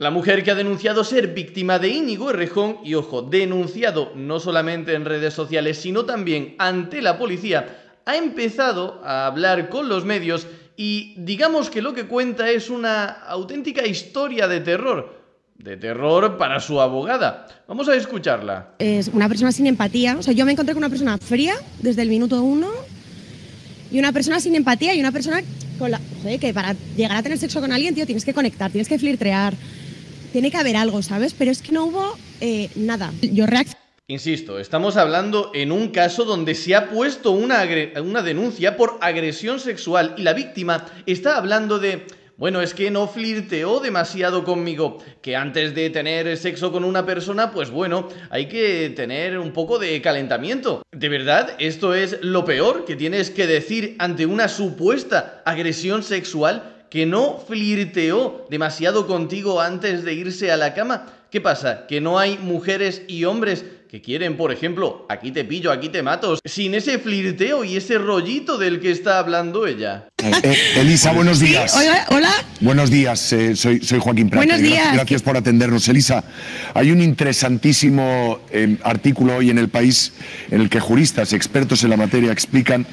La mujer que ha denunciado ser víctima de Íñigo Errejón, y ojo, denunciado no solamente en redes sociales, sino también ante la policía, ha empezado a hablar con los medios y digamos que lo que cuenta es una auténtica historia de terror. De terror para su abogada. Vamos a escucharla. Es una persona sin empatía. O sea, yo me encontré con una persona fría desde el minuto uno y una persona sin empatía y una persona con la... Joder, que para llegar a tener sexo con alguien, tío, tienes que conectar, tienes que flirtear tiene que haber algo, ¿sabes? Pero es que no hubo eh, nada. Yo reaccioné. Insisto, estamos hablando en un caso donde se ha puesto una, una denuncia por agresión sexual y la víctima está hablando de bueno, es que no flirteó demasiado conmigo, que antes de tener sexo con una persona, pues bueno, hay que tener un poco de calentamiento. De verdad, esto es lo peor que tienes que decir ante una supuesta agresión sexual que no flirteó demasiado contigo antes de irse a la cama? ¿Qué pasa? ¿Que no hay mujeres y hombres que quieren, por ejemplo, aquí te pillo, aquí te mato, sin ese flirteo y ese rollito del que está hablando ella? Eh, eh, Elisa, buenos días. Hola, Buenos días, eh, soy, Joaquín Prat. Buenos días. Gracias, gracias por atendernos. Elisa, hay un interesantísimo artículo hoy en El País en el que juristas, expertos en la materia, explican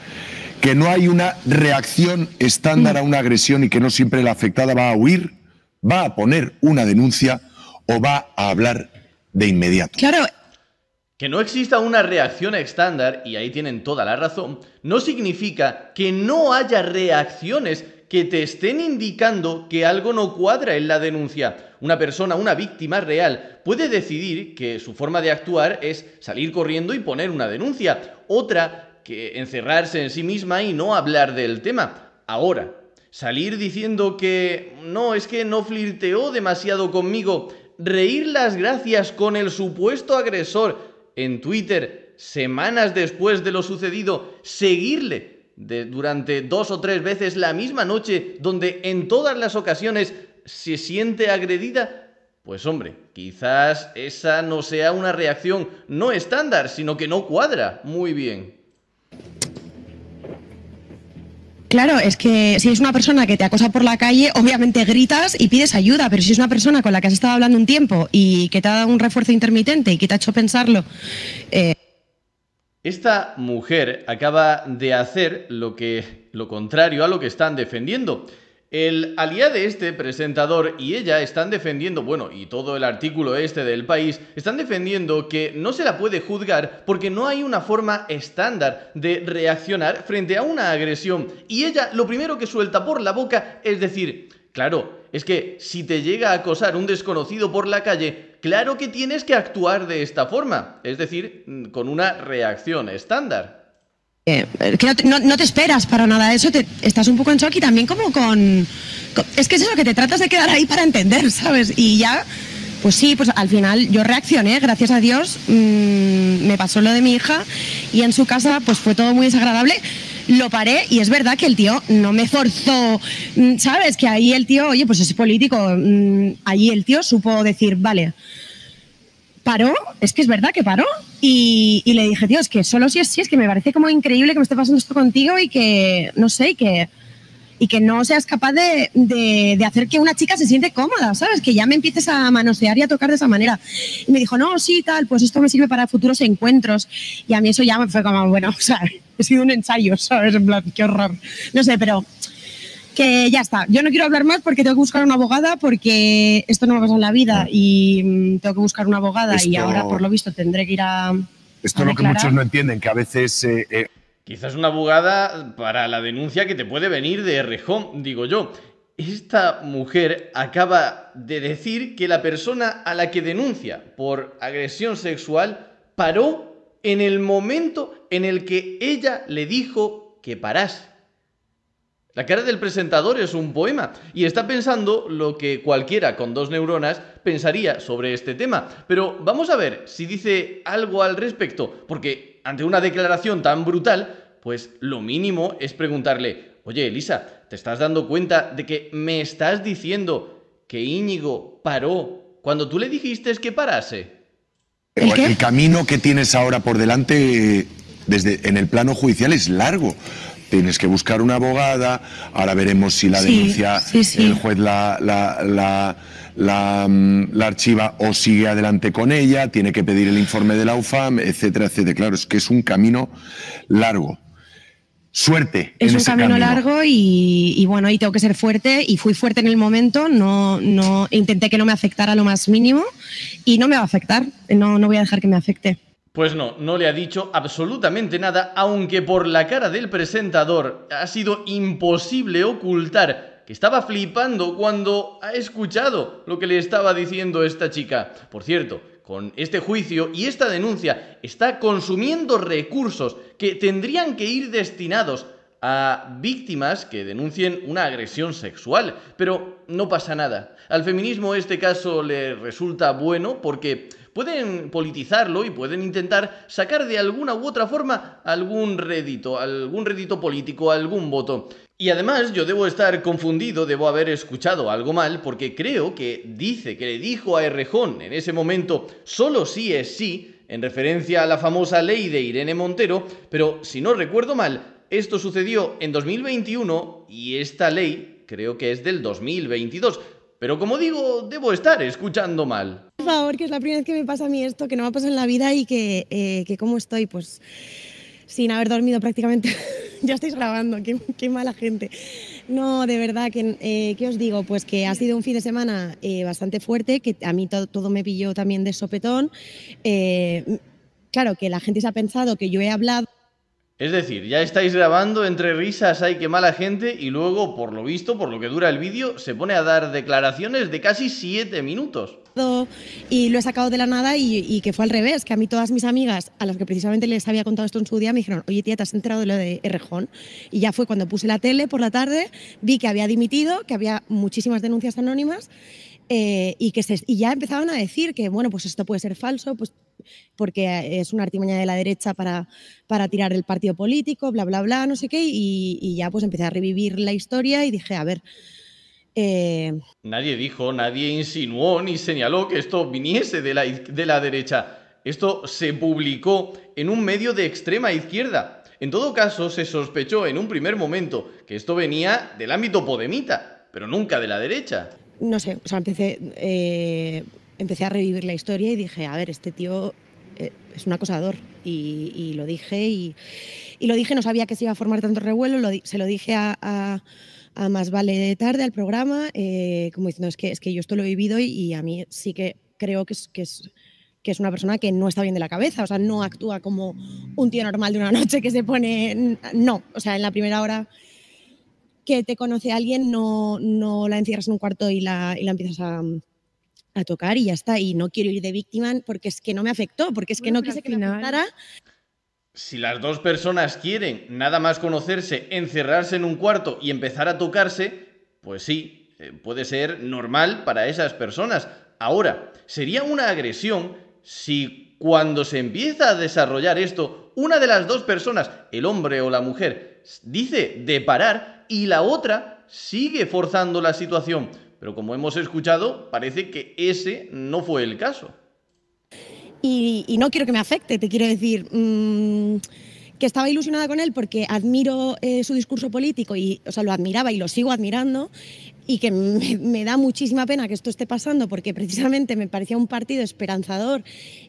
que no hay una reacción estándar a mm. una agresión y que no siempre la afectada va a huir, va a poner una denuncia o va a hablar de inmediato. Claro. Que no exista una reacción estándar, y ahí tienen toda la razón, no significa que no haya reacciones que te estén indicando que algo no cuadra en la denuncia. Una persona, una víctima real, puede decidir que su forma de actuar es salir corriendo y poner una denuncia. Otra que encerrarse en sí misma y no hablar del tema. Ahora, salir diciendo que no, es que no flirteó demasiado conmigo, reír las gracias con el supuesto agresor en Twitter semanas después de lo sucedido, seguirle durante dos o tres veces la misma noche donde en todas las ocasiones se siente agredida, pues hombre, quizás esa no sea una reacción no estándar, sino que no cuadra muy bien. Claro, es que si es una persona que te acosa por la calle, obviamente gritas y pides ayuda, pero si es una persona con la que has estado hablando un tiempo y que te ha dado un refuerzo intermitente y que te ha hecho pensarlo... Eh, Esta mujer acaba de hacer lo que lo contrario a lo que están defendiendo. El aliado este presentador y ella están defendiendo, bueno, y todo el artículo este del país, están defendiendo que no se la puede juzgar porque no hay una forma estándar de reaccionar frente a una agresión. Y ella lo primero que suelta por la boca es decir, claro, es que si te llega a acosar un desconocido por la calle, claro que tienes que actuar de esta forma, es decir, mm, con una reacción estándar. Eh, no te, esperas para nada eso, te, estás un poco en shock y también como con, Es que es eso, que te tratas de quedar ahí para entender, ¿sabes? Y ya, pues sí, pues al final yo reaccioné, gracias a Dios, mm, me pasó lo de mi hija y en su casa pues fue todo muy desagradable. Lo paré y es verdad que el tío no me forzó, mm, ¿sabes? Que ahí el tío, oye, pues es político, mm, ahí el tío supo decir, vale, paró, es que es verdad que paró, y, le dije, tío, es que solo si es, así, es que me parece como increíble que me esté pasando esto contigo y que, no sé, y que, y que no seas capaz de, hacer que una chica se siente cómoda, ¿sabes? Que ya me empieces a manosear y a tocar de esa manera. Y me dijo, no, sí, tal, pues esto me sirve para futuros encuentros. Y a mí eso ya me fue como, bueno, o sea, he sido un ensayo, ¿sabes? En plan, qué horror. No sé, pero que ya está. Yo no quiero hablar más porque tengo que buscar una abogada porque esto no me pasa en la vida ah. y mm, tengo que buscar una abogada y ahora por lo visto tendré que ir a... Esto es lo que muchos no entienden, que a veces... Eh, eh, Quizás una abogada para la denuncia que te puede venir de Rejón, digo yo. Esta mujer acaba de decir que la persona a la que denuncia por agresión sexual paró en el momento en el que ella le dijo que parase. La cara del presentador es un poema y está pensando lo que cualquiera con dos neuronas pensaría sobre este tema. Pero vamos a ver si dice algo al respecto, porque ante una declaración tan brutal, pues lo mínimo es preguntarle, oye Elisa, ¿te estás dando cuenta de que me estás diciendo que Íñigo paró cuando tú le dijiste que parase? ¿El, El camino que tienes ahora por delante desde, en el plano judicial es largo tienes que buscar una abogada, ahora veremos si la denuncia el juez mm, la, archiva o sigue adelante con ella, tiene que pedir el informe de la UFAM, etcétera, etcétera. Claro, es que es un camino largo. Suerte. Es en un ese camino, camino, largo y, bueno, ahí tengo que ser fuerte y fui fuerte en el momento, no, no, intenté que no me afectara lo más mínimo y no me va a afectar, no, no voy a dejar que me afecte. Pues no, no le ha dicho absolutamente nada, aunque por la cara del presentador ha sido imposible ocultar que estaba flipando cuando ha escuchado lo que le estaba diciendo esta chica. Por cierto, con este juicio y esta denuncia está consumiendo recursos que tendrían que ir destinados a víctimas que denuncien una agresión sexual, pero no pasa nada. Al feminismo este caso le resulta bueno porque pueden politizarlo y pueden intentar sacar de alguna u otra forma algún rédito, algún rédito político, algún voto. Y además yo debo estar confundido, debo haber escuchado algo mal, porque creo que dice que le dijo a Errejón en ese momento, solo sí es sí, en referencia a la famosa ley de Irene Montero, pero si no recuerdo mal, esto sucedió en 2021 y esta ley creo que es del 2022. Pero como digo, debo estar escuchando mal. Por favor, que es la primera vez que me pasa a mí esto, que no me ha pasado en la vida y que, eh, que cómo estoy, pues sin haber dormido prácticamente. ya estáis grabando, qué, mala gente. No, de verdad, que, eh, ¿qué os digo? Pues que ha sido un fin de semana eh, bastante fuerte, que a mí todo, todo me pilló también de sopetón. claro, que la gente se ha pensado que yo he hablado es decir, ya estáis grabando entre risas, hay que mala gente, y luego, por lo visto, por lo que dura el vídeo, se pone a dar declaraciones de casi siete minutos. Y lo he sacado de la nada y, que fue al revés, que a mí todas mis amigas, a las que precisamente les había contado esto en su día, me dijeron, oye tía, ¿te has enterado de lo de Rejón. Y ya fue cuando puse la tele por la tarde, vi que había dimitido, que había muchísimas denuncias anónimas. Eh, y que se, y ya empezaban a decir que bueno pues esto puede ser falso pues porque eh, es una artimaña de la derecha para, para tirar el partido político, bla, bla, bla, no sé qué, y, ya pues empecé a revivir la historia y dije, a ver, eh, Nadie dijo, nadie insinuó ni señaló que esto viniese de la, de la derecha. Esto se publicó en un medio de extrema izquierda. En todo caso, se sospechó en un primer momento que esto venía del ámbito podemita, pero nunca de la derecha. No sé, o sea, empecé... Eh, empecé a revivir la historia y dije, a ver, este tío eh, es un acosador. Y, y lo dije y, lo dije, no sabía que se iba a formar tanto revuelo, se lo dije a, a, Más Vale Tarde, al programa, eh, como diciendo, es que, es que yo esto lo he vivido y, a mí sí que creo que es, que es que es una persona que no está bien de la cabeza, o sea, no actúa como un tío normal de una noche que se pone, no, o sea, en la primera hora que te conoce alguien no, no la encierras en un cuarto y la, y la empiezas a, a tocar y ya está. Y no quiero ir de víctima porque es que no me afectó, porque es que no quise que me Si las dos personas quieren nada más conocerse, encerrarse en un cuarto y empezar a tocarse, pues sí, eh, puede ser normal para esas personas. Ahora, sería una agresión si cuando se empieza a desarrollar esto, una de las dos personas, el hombre o la mujer, dice de parar y la otra sigue forzando la situación. Pero como hemos escuchado, parece que ese no fue el caso. Y, no quiero que me afecte, te quiero decir... Mm, que estaba ilusionada con él porque admiro eh, su discurso político y, o sea, lo admiraba y lo sigo admirando, y que me, da muchísima pena que esto esté pasando porque precisamente me parecía un partido esperanzador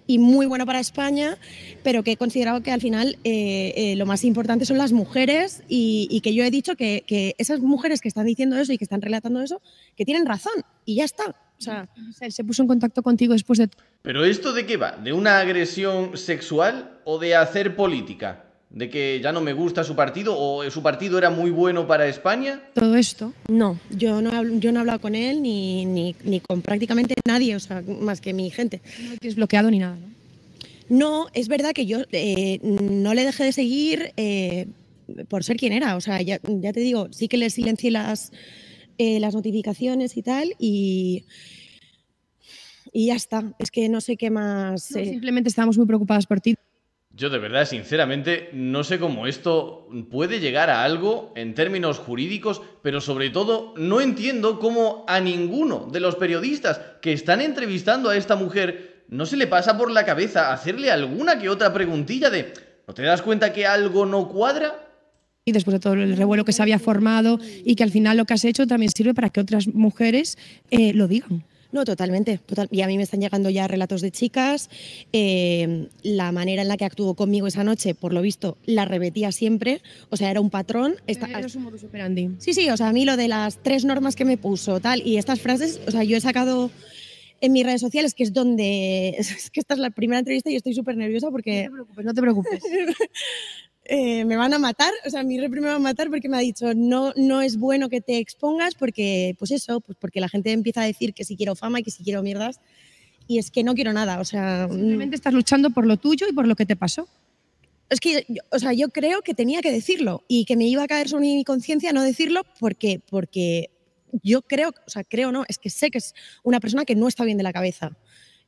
y muy bueno para España, pero que he considerado que al final eh, eh, lo más importante son las mujeres y, que yo he dicho que, que, esas mujeres que están diciendo eso y que están relatando eso, que tienen razón y ya está. O sea, él se puso en contacto contigo después de... Pero esto de qué va? ¿De una agresión sexual o de hacer política? de que ya no me gusta su partido o su partido era muy bueno para España? Todo esto. No, yo no, yo no he hablado con él ni, ni, con prácticamente nadie, o sea, más que mi gente. No tienes bloqueado ni nada, ¿no? No, es verdad que yo eh, no le dejé de seguir eh, por ser quien era, o sea, ya, te digo, sí que le silencié las, eh, las notificaciones y tal y y ya está. Es que no sé qué más. Simplemente estábamos muy preocupadas por ti. Yo de verdad, sinceramente, no sé cómo esto puede llegar a algo en términos jurídicos, pero sobre todo no entiendo cómo a ninguno de los periodistas que están entrevistando a esta mujer no se le pasa por la cabeza hacerle alguna que otra preguntilla de ¿no te das cuenta que algo no cuadra? Y después de todo el revuelo que se había formado y que al final lo que has hecho también sirve para que otras mujeres eh, lo digan. No, totalmente. Y a mí me están llegando ya relatos de chicas. Eh, la manera en la que actuó conmigo esa noche, por lo visto, la repetía siempre. O sea, era un patrón. Esta, era un modus operandi. Sí, sí. O sea, a mí lo de las tres normas que me puso, tal. Y estas frases, o sea, yo he sacado en mis redes sociales, que es donde. Es que esta es la primera entrevista y estoy súper nerviosa porque. No te preocupes, no te preocupes. Eh, me van a matar, o sea, mi repre me va a matar porque me ha dicho, no, no es bueno que te expongas porque, pues eso, pues porque la gente empieza a decir que si quiero fama y que si quiero mierdas, y es que no quiero nada, o sea... Mm. Simplemente estás luchando por lo tuyo y por lo que te pasó. Es que, o sea, yo creo que tenía que decirlo y que me iba a caer sobre mi conciencia no decirlo porque, porque yo creo, o sea, creo no, es que sé que es una persona que no está bien de la cabeza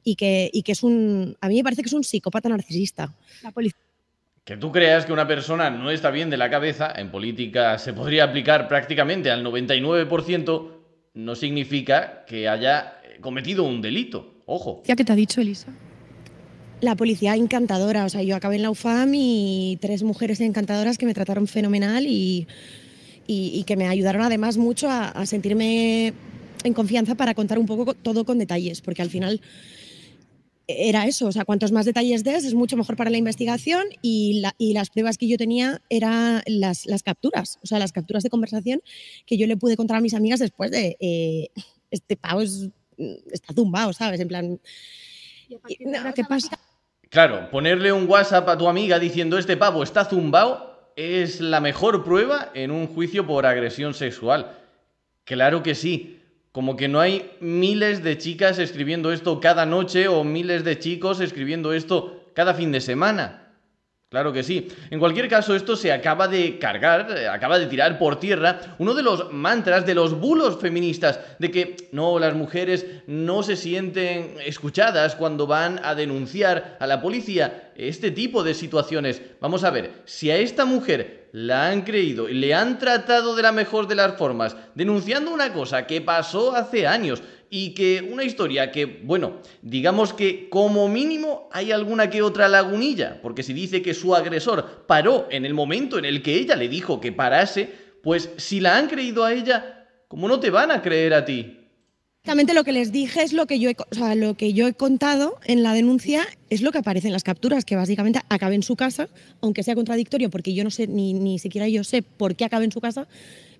y que, y que es un, a mí me parece que es un psicópata narcisista. La policía que tú creas que una persona no está bien de la cabeza, en política se podría aplicar prácticamente al 99%, no significa que haya eh, cometido un delito. Ojo. ¿Ya qué te ha dicho Elisa? La policía encantadora. O sea, yo acabé en la UFAM y tres mujeres encantadoras que me trataron fenomenal y, que me ayudaron además mucho a sentirme en confianza para contar un poco todo con detalles, porque al final era eso, o sea, cuantos más detalles des es mucho mejor para la investigación y, las pruebas que yo tenía eran las, capturas, o sea, las capturas de conversación que yo le pude contar a mis amigas después de, eh, este pavo está zumbao, ¿sabes? En plan, pasa? Claro, ponerle un WhatsApp a tu amiga diciendo este pavo está zumbao es la mejor prueba en un juicio por agresión sexual. Claro que sí. Como que no hay miles de chicas escribiendo esto cada noche o miles de chicos escribiendo esto cada fin de semana. Claro que sí. En cualquier caso, esto se acaba de cargar, eh, acaba de tirar por tierra uno de los mantras de los bulos feministas, de que no, las mujeres no se sienten escuchadas cuando van a denunciar a la policía este tipo de situaciones. Vamos a ver, si a esta mujer la han creído y le han tratado de la mejor de las formas, denunciando una cosa que pasó hace años y que una historia que, bueno, digamos que como mínimo hay alguna que otra lagunilla, porque si dice que su agresor paró en el momento en el que ella le dijo que parase, pues si la han creído a ella, ¿cómo no te van a creer a ti? Exactamente lo que les dije es lo que yo he, o sea, lo que yo he contado en la denuncia es lo que aparece en las capturas, que básicamente acaba en su casa, aunque sea contradictorio, porque yo no sé, ni, ni siquiera yo sé por qué acabe en su casa,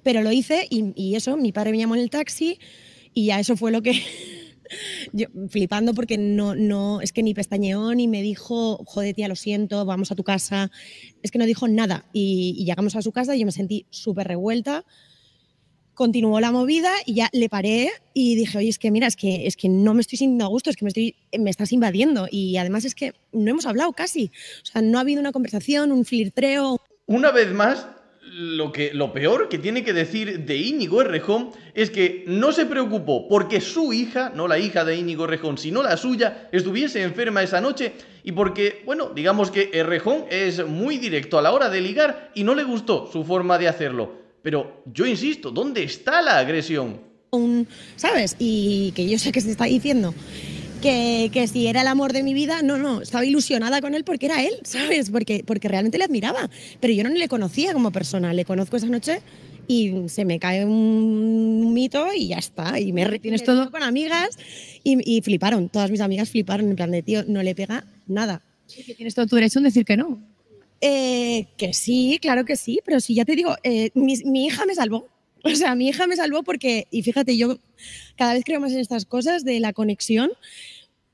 pero lo hice y, eso, mi padre me llamó en el taxi y ya eso fue lo que... flipando porque no, no, es que ni pestañeó ni me dijo, joder tía, lo siento, vamos a tu casa, es que no dijo nada y, y llegamos a su casa y yo me sentí súper revuelta, continuó la movida y ya le paré y dije, oye, es que mira, es que, es que no me estoy sintiendo a gusto, es que me, estoy, me estás invadiendo. Y además es que no hemos hablado casi. O sea, no ha habido una conversación, un flirtreo. Una vez más, lo, que, lo peor que tiene que decir de Íñigo Errejón es que no se preocupó porque su hija, no la hija de Íñigo Rejón, sino la suya, estuviese enferma esa noche y porque, bueno, digamos que Rejón es muy directo a la hora de ligar y no le gustó su forma de hacerlo. Pero yo insisto, ¿dónde está la agresión? ¿Sabes? Y que yo sé que se está diciendo. Que, si era el amor de mi vida, no, no, estaba ilusionada con él porque era él, ¿sabes? Porque, porque realmente le admiraba, pero yo no le conocía como persona, le conozco esa noche y se me cae un mito y ya está, y me retienes todo con amigas y, fliparon, todas mis amigas fliparon en plan de, tío, no le pega nada. Sí, tienes todo tu derecho en decir que no. Eh, que sí, claro que sí, pero si ya te digo, eh, mi, hija me salvó. O sea, mi hija me salvó porque, y fíjate, yo cada vez creo más en estas cosas de la conexión.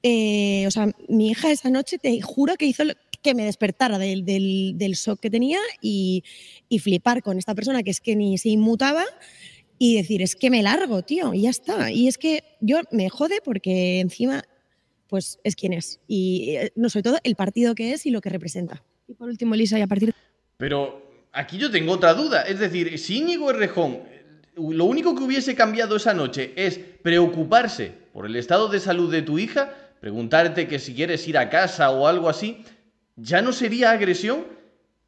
Eh, o sea, mi hija esa noche te juro que hizo que me despertara del, shock que tenía y, y flipar con esta persona que es que ni se inmutaba y decir, es que me largo, tío, y ya está. Y es que yo me jode porque encima, pues es quien es. Y eh, no sobre todo el partido que es y lo que representa. Y por último, Lisa, y a partir... Pero aquí yo tengo otra duda. Es decir, si Íñigo Errejón, lo único que hubiese cambiado esa noche es preocuparse por el estado de salud de tu hija, preguntarte que si quieres ir a casa o algo así, ¿ya no sería agresión?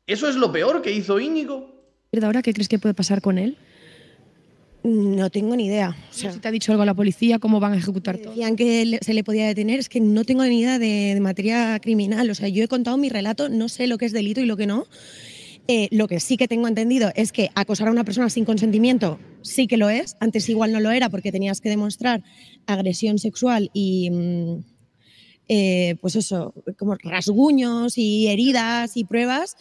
¿Eso es lo peor que hizo Íñigo? ¿Ahora qué crees que puede pasar con él? No tengo ni idea. O sea, si te ha dicho algo la policía, cómo van a ejecutar todo. Decían que se le podía detener, es que no tengo ni idea de, materia criminal. O sea, yo he contado mi relato, no sé lo que es delito y lo que no. Eh, lo que sí que tengo entendido es que acosar a una persona sin consentimiento sí que lo es. Antes igual no lo era porque tenías que demostrar agresión sexual y, mm, eh, pues eso, como rasguños y heridas y pruebas.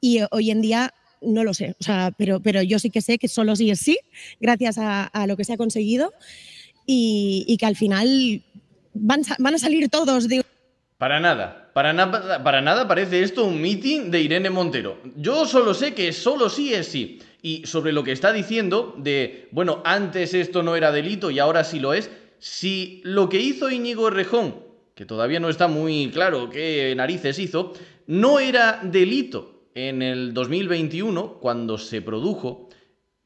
Y hoy en día no lo sé, o sea, pero, pero yo sí que sé que solo sí es sí, gracias a, lo que se ha conseguido y, que al final van, a salir todos. Digo. Para nada, para, nada, para nada parece esto un mitin de Irene Montero. Yo solo sé que solo sí es sí. Y sobre lo que está diciendo de, bueno, antes esto no era delito y ahora sí lo es, si lo que hizo Íñigo Rejón, que todavía no está muy claro qué narices hizo, no era delito, en el 2021, cuando se produjo,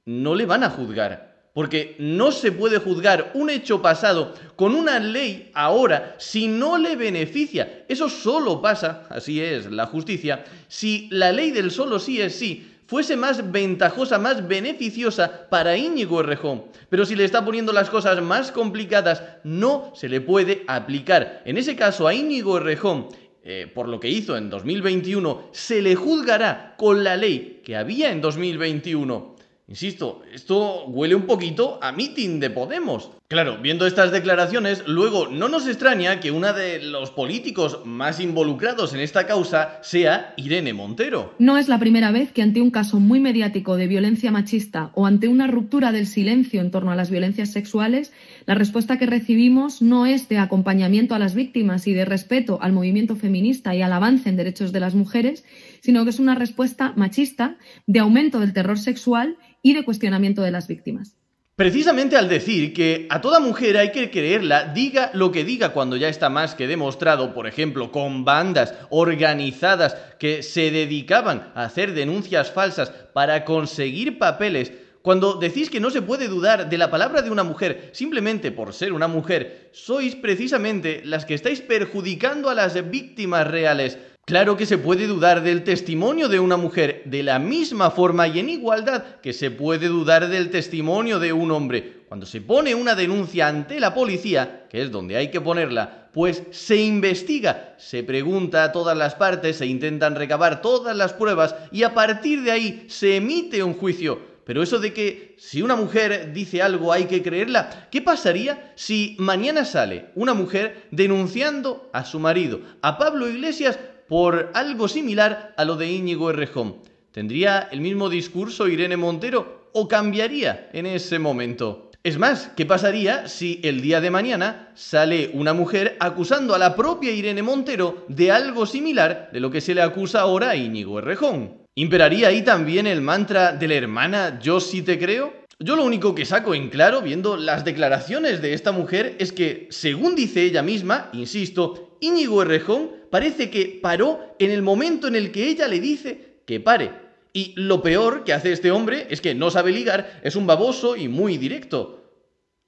no le van a juzgar. Porque no se puede juzgar un hecho pasado con una ley ahora si no le beneficia. Eso solo pasa, así es la justicia, si la ley del solo sí es sí fuese más ventajosa, más beneficiosa para Íñigo Errejón. Pero si le está poniendo las cosas más complicadas, no se le puede aplicar. En ese caso, a Íñigo Errejón eh, por lo que hizo en 2021, se le juzgará con la ley que había en 2021 Insisto, esto huele un poquito a mitin de Podemos. Claro, viendo estas declaraciones, luego no nos extraña que una de los políticos más involucrados en esta causa sea Irene Montero. No es la primera vez que ante un caso muy mediático de violencia machista o ante una ruptura del silencio en torno a las violencias sexuales, la respuesta que recibimos no es de acompañamiento a las víctimas y de respeto al movimiento feminista y al avance en derechos de las mujeres, sino que es una respuesta machista de aumento del terror sexual y de cuestionamiento de las víctimas. Precisamente al decir que a toda mujer hay que creerla, diga lo que diga cuando ya está más que demostrado, por ejemplo, con bandas organizadas que se dedicaban a hacer denuncias falsas para conseguir papeles, cuando decís que no se puede dudar de la palabra de una mujer simplemente por ser una mujer, sois precisamente las que estáis perjudicando a las víctimas reales. Claro que se puede dudar del testimonio de una mujer de la misma forma y en igualdad que se puede dudar del testimonio de un hombre. Cuando se pone una denuncia ante la policía, que es donde hay que ponerla, pues se investiga, se pregunta a todas las partes, se intentan recabar todas las pruebas y a partir de ahí se emite un juicio. Pero eso de que si una mujer dice algo hay que creerla, ¿qué pasaría si mañana sale una mujer denunciando a su marido, a Pablo Iglesias, por algo similar a lo de Íñigo Errejón. ¿Tendría el mismo discurso Irene Montero o cambiaría en ese momento? Es más, ¿qué pasaría si el día de mañana sale una mujer acusando a la propia Irene Montero de algo similar de lo que se le acusa ahora a Íñigo Errejón? ¿Imperaría ahí también el mantra de la hermana yo sí te creo? Yo lo único que saco en claro viendo las declaraciones de esta mujer es que, según dice ella misma, insisto, Íñigo Errejón parece que paró en el momento en el que ella le dice que pare. Y lo peor que hace este hombre es que no sabe ligar, es un baboso y muy directo.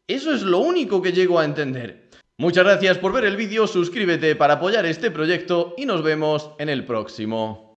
Eso es lo único que llego a entender. Muchas gracias por ver el vídeo, suscríbete para apoyar este proyecto y nos vemos en el próximo.